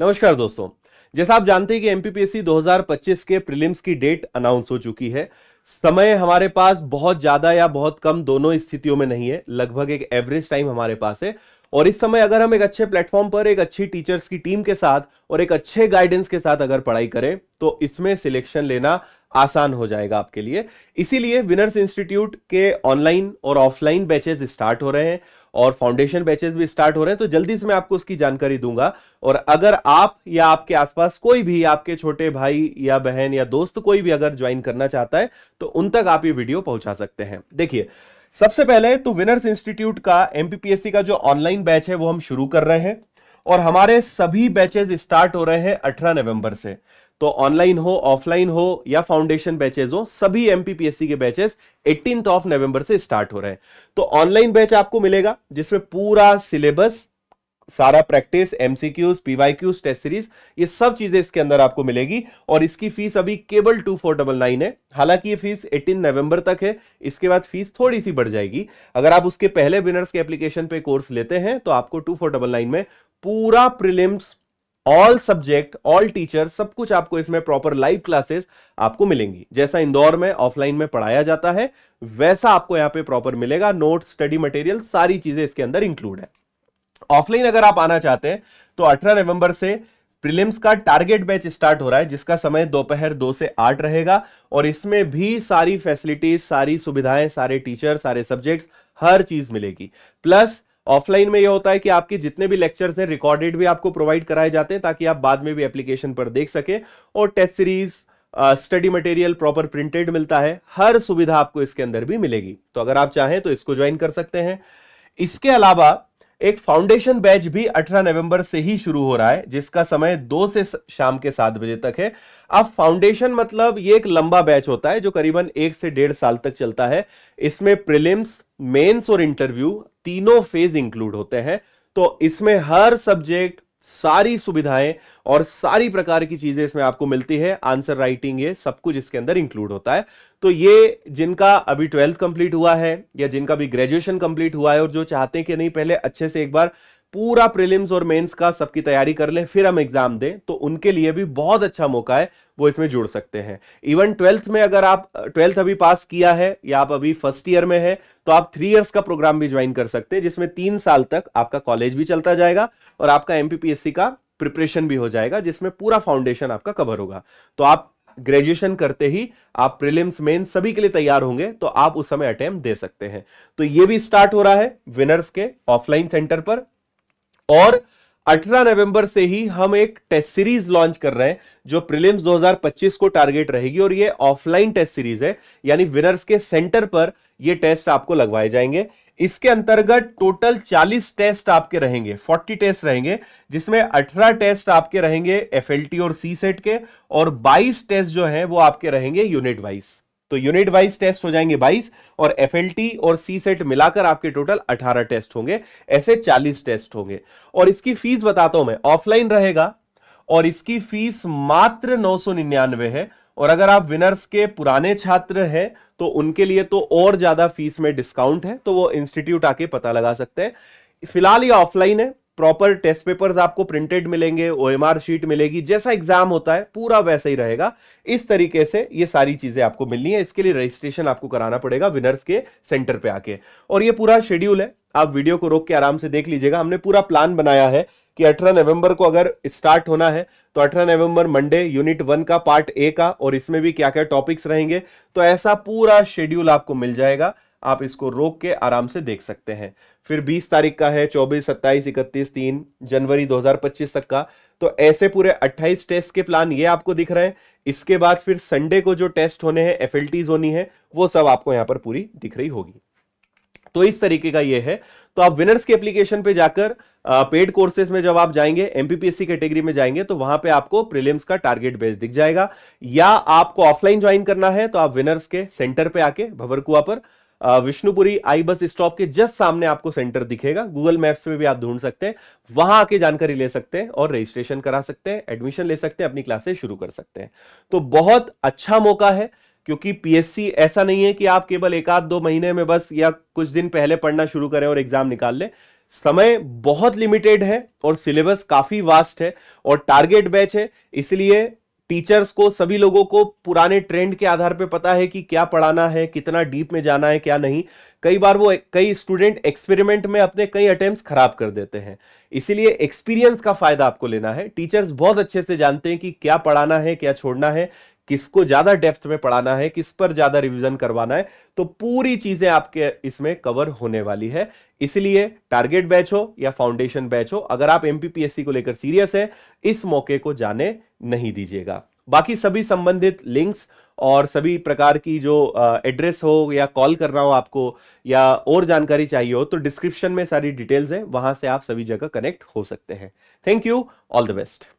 नमस्कार दोस्तों जैसा आप जानते हैं कि एमपीपीएससी 2025 के प्रीलिम्स की डेट अनाउंस हो चुकी है समय हमारे पास बहुत ज्यादा या बहुत कम दोनों स्थितियों में नहीं है लगभग एक एवरेज टाइम हमारे पास है और इस समय अगर हम एक अच्छे प्लेटफॉर्म पर एक अच्छी टीचर्स की टीम के साथ और एक अच्छे गाइडेंस के साथ अगर पढ़ाई करें तो इसमें सिलेक्शन लेना आसान हो जाएगा आपके लिए इसीलिए विनर्स इंस्टीट्यूट के ऑनलाइन और ऑफलाइन बैचेस स्टार्ट हो रहे हैं और फाउंडेशन बैचेस भी स्टार्ट हो रहे हैं तो जल्दी से मैं आपको उसकी जानकारी दूंगा और अगर आप या आपके आसपास कोई भी आपके छोटे भाई या बहन या दोस्त कोई भी अगर ज्वाइन करना चाहता है तो उन तक आप ये वीडियो पहुंचा सकते हैं देखिए सबसे पहले तो विनर्स इंस्टीट्यूट का एमपीपीएससी का जो ऑनलाइन बैच है वो हम शुरू कर रहे हैं और हमारे सभी बैचेस स्टार्ट हो रहे हैं अठारह नवंबर से तो ऑनलाइन हो ऑफलाइन हो या फाउंडेशन बैचेस हो सभी एमपीपीएससी के बैचेस एटीन ऑफ नवंबर से स्टार्ट हो रहे हैं तो ऑनलाइन बैच आपको मिलेगा जिसमें पूरा सिलेबस सारा practice MCQs PYQs test series ये सब चीजें इसके अंदर आपको मिलेगी और इसकी फीस अभी केवल टू फोर डबल नाइन है हालांकि ये फीस 18 नवंबर तक है इसके बाद फीस थोड़ी सी बढ़ जाएगी अगर आप उसके पहले विनर्स के एप्लीकेशन पे कोर्स लेते हैं तो आपको टू फोर डबल नाइन में पूरा prelims all subject all teacher सब कुछ आपको इसमें प्रॉपर लाइव क्लासेस आपको मिलेंगी जैसा इंदौर में ऑफलाइन में पढ़ाया जाता है वैसा आपको यहाँ पे प्रॉपर मिलेगा नोट स्टडी मटेरियल सारी चीजें इसके अंदर इंक्लूड है ऑफलाइन अगर आप आना चाहते हैं तो 18 नवंबर से प्रीलिम्स का टारगेट बैच स्टार्ट हो रहा है जिसका समय दोपहर दो से आठ रहेगा और इसमें भी सारी फैसिलिटीज सारी सुविधाएं सारे टीचर सारे सब्जेक्ट्स हर चीज मिलेगी प्लस ऑफलाइन में यह होता है कि आपके जितने भी लेक्चर्स हैं रिकॉर्डेड भी आपको प्रोवाइड कराए जाते हैं ताकि आप बाद में भी एप्लीकेशन पर देख सके और test series study material proper printed मिलता है हर सुविधा आपको इसके अंदर भी मिलेगी तो अगर आप चाहें तो इसको ज्वाइन कर सकते हैं इसके अलावा एक फाउंडेशन बैच भी 18 नवंबर से ही शुरू हो रहा है जिसका समय दो से शाम के सात बजे तक है अब फाउंडेशन मतलब ये एक लंबा बैच होता है जो करीबन एक से डेढ़ साल तक चलता है इसमें प्रिलिम्स मेंस और इंटरव्यू तीनों फेज इंक्लूड होते हैं तो इसमें हर सब्जेक्ट सारी सुविधाएं और सारी प्रकार की चीजें इसमें आपको मिलती है आंसर राइटिंग ये सब कुछ इसके अंदर इंक्लूड होता है तो ये जिनका अभी ट्वेल्थ कंप्लीट हुआ है या जिनका भी ग्रेजुएशन कंप्लीट हुआ है और जो चाहते हैं कि नहीं पहले अच्छे से एक बार पूरा प्रीलिम्स और मेंस का सबकी तैयारी कर लें फिर हम एग्जाम दें तो उनके लिए भी बहुत अच्छा मौका है वो इसमें जुड़ सकते हैं इवन ट्वेल्थ में अगर आप ट्वेल्थ अभी पास किया है या आप अभी फर्स्ट ईयर में है तो आप थ्री इयर्स का प्रोग्राम भी ज्वाइन कर सकते हैं जिसमें तीन साल तक आपका कॉलेज भी चलता जाएगा और आपका एमपीपीएससी का प्रिपरेशन भी हो जाएगा जिसमें पूरा फाउंडेशन आपका कवर होगा तो आप ग्रेजुएशन करते ही आप प्रीलिम्स मेन सभी के लिए तैयार होंगे तो आप उस समय अटेम्प्ट दे सकते हैं तो ये भी स्टार्ट हो रहा है विनर्स के ऑफलाइन सेंटर पर और 18 नवंबर से ही हम एक टेस्ट सीरीज लॉन्च कर रहे हैं जो प्रीलिम्स 2025 को टारगेट रहेगी और ये ऑफलाइन टेस्ट सीरीज है यानी विनर्स के सेंटर पर ये टेस्ट आपको लगवाए जाएंगे इसके अंतर्गत टोटल 40 टेस्ट आपके रहेंगे 40 टेस्ट रहेंगे जिसमें 18 टेस्ट आपके रहेंगे एफ और सी सेट के और 22 टेस्ट जो है वो आपके रहेंगे यूनिट वाइज तो यूनिट वाइज टेस्ट हो जाएंगे 22 और एफ और सी सेट मिलाकर आपके टोटल 18 टेस्ट होंगे ऐसे 40 टेस्ट होंगे और इसकी फीस बताता हूं मैं ऑफलाइन रहेगा और इसकी फीस मात्र नौ है और अगर आप विनर्स के पुराने छात्र हैं तो उनके लिए तो और ज्यादा फीस में डिस्काउंट है तो वो इंस्टीट्यूट आके पता लगा सकते हैं फिलहाल ये ऑफलाइन है प्रॉपर टेस्ट पेपर्स आपको प्रिंटेड मिलेंगे आर शीट मिलेगी जैसा एग्जाम होता है पूरा वैसा ही रहेगा इस तरीके से ये सारी चीजें आपको मिलनी है इसके लिए रजिस्ट्रेशन आपको कराना पड़ेगा विनर्स के सेंटर पे आके और ये पूरा शेड्यूल है आप वीडियो को रोक के आराम से देख लीजिएगा हमने पूरा प्लान बनाया है कि 18 नवंबर को अगर स्टार्ट होना है तो 18 नवंबर मंडे यूनिट वन का पार्ट ए का और इसमें भी क्या क्या टॉपिक्स रहेंगे तो ऐसा पूरा शेड्यूल आपको मिल जाएगा आप इसको रोक के आराम से देख सकते हैं फिर 20 तारीख का है 24, 27, 31, 3 जनवरी 2025 तक का तो ऐसे पूरे 28 टेस्ट के प्लान ये आपको दिख रहे हैं इसके बाद फिर संडे को जो टेस्ट होने हैं एफ होनी है वो सब आपको यहाँ पर पूरी दिख रही होगी तो इस तरीके का ये है तो आप विनर्स के एप्लीकेशन पे जाकर पेड कोर्सेज में जब आप जाएंगे एमपीपीएससी कैटेगरी में जाएंगे तो वहां पे आपको प्रीलिम्स का टारगेट बेस दिख जाएगा या आपको ऑफलाइन ज्वाइन करना है तो आप विनर्स के सेंटर पे आके भवरकुआ पर विष्णुपुरी आई बस स्टॉप के जस्ट सामने आपको सेंटर दिखेगा गूगल मैप्स में भी आप ढूंढ सकते हैं वहां आके जानकारी ले सकते हैं और रजिस्ट्रेशन करा सकते हैं एडमिशन ले सकते हैं अपनी क्लासेस शुरू कर सकते हैं तो बहुत अच्छा मौका है क्योंकि पीएससी ऐसा नहीं है कि आप केवल एक आध दो महीने में बस या कुछ दिन पहले पढ़ना शुरू करें और एग्जाम निकाल लें समय बहुत लिमिटेड है और सिलेबस काफी वास्ट है और टारगेट बैच है इसलिए टीचर्स को सभी लोगों को पुराने ट्रेंड के आधार पे पता है कि क्या पढ़ाना है कितना डीप में जाना है क्या नहीं कई बार वो कई स्टूडेंट एक्सपेरिमेंट में अपने कई अटेम्प्ट खराब कर देते हैं इसीलिए एक्सपीरियंस का फायदा आपको लेना है टीचर्स बहुत अच्छे से जानते हैं कि क्या पढ़ाना है क्या छोड़ना है किसको ज्यादा डेप्थ में पढ़ाना है किस पर ज्यादा रिवीजन करवाना है तो पूरी चीजें आपके इसमें कवर होने वाली है इसलिए टारगेट बैच हो या फाउंडेशन बैच हो अगर आप एमपीपीएससी को लेकर सीरियस है इस मौके को जाने नहीं दीजिएगा बाकी सभी संबंधित लिंक्स और सभी प्रकार की जो एड्रेस हो या कॉल करना हो आपको या और जानकारी चाहिए हो तो डिस्क्रिप्शन में सारी डिटेल्स है वहां से आप सभी जगह कनेक्ट हो सकते हैं thank you all the best